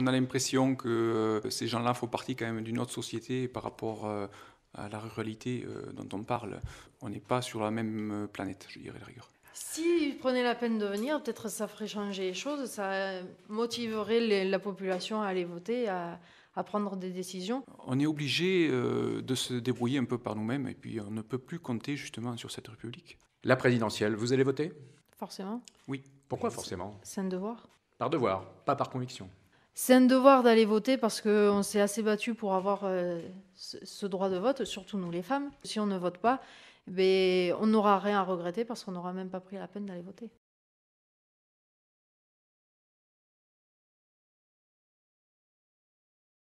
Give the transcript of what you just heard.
On a l'impression que euh, ces gens-là font partie quand même d'une autre société par rapport euh, à la réalité euh, dont on parle. On n'est pas sur la même planète, je dirais, de rigueur. Si prenez la peine de venir, peut-être ça ferait changer les choses, ça motiverait la population à aller voter, à, prendre des décisions. On est obligé de se débrouiller un peu par nous-mêmes et puis on ne peut plus compter justement sur cette République. La présidentielle, vous allez voter Forcément. Oui. Pourquoi forcément C'est un devoir. Par devoir, pas par conviction c'est un devoir d'aller voter parce qu'on s'est assez battu pour avoir euh, ce droit de vote, surtout nous les femmes. Si on ne vote pas, ben, on n'aura rien à regretter parce qu'on n'aura même pas pris la peine d'aller voter.